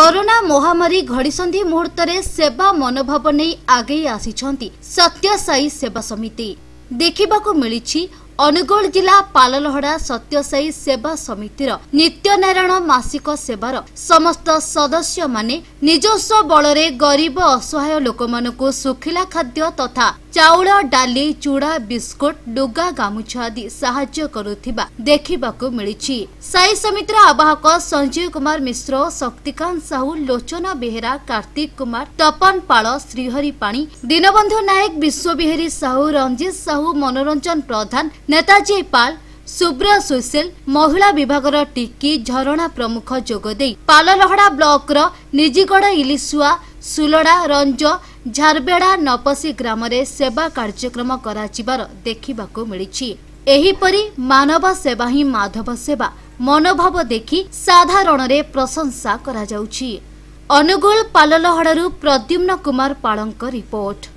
corona ମହାମାରୀ ଘଡ଼ିସନ୍ଧି ମୁହୂର୍ତ୍ତରେ ସେବା ମନୋଭାବ ନେଇ ଆଗେଇ ଆସିଛନ୍ତି ସତ୍ୟସାଇ ସେବା ସମିତି ଦେଖିବାକୁ ମିଳିଛି अनुगोल जिला पाललहड़ा सत्य सही सेवा समिति र नित्यनारायण मासिक सेवा र समस्त सदस्य गरीब असहाय लोक खाद्य तथा चाउ डाली चुडा बिस्कुट डुगा गामुछ आदि देख्वा साई समिति आवाहक संजीव कुमार मिश्र शक्तिकान्त साहू लोचना बेहरा कार्तिक कुमार तपन पाणी दिनबन्धु नायक विश्वविहारी साहू रञ्जित साहू मनोरञ्जन प्रधान ନେତାଜୀ ପାଲ ସୁବ୍ରିୟ ସୁଶିଲ ମହିଳା ବିଭାଗର ଟିକି ଝରଣା ପ୍ରମୁଖ ଯୋଗଦେଇ ପାଲଲହଡ଼ା ବ୍ଲକର ନିଜିଗଡ଼ ଇଲିଶୁଆ ସୁଲଡ଼ା ରଞ୍ଜ ଝାରବେଡ଼ା ନପସି ଗ୍ରାମରେ ସେବା କାର୍ଯ୍ୟକ୍ରମ କରାଯିବାର ଦେଖିବାକୁ ମିଳିଛି ଏହିପରି ମାନବ ସେବା ହିଁ ମାଧବ ସେବା ମନୋଭାବ ଦେଖି ସାଧାରଣରେ ପ୍ରଶଂସା କରାଯାଉଛି ଅନୁଗୁଳ ପାଲଲହଡ଼ାରୁ ପ୍ରଦ୍ୟୁମ୍ନ କୁମାର ପାଳଙ୍କ ରିପୋର୍ଟ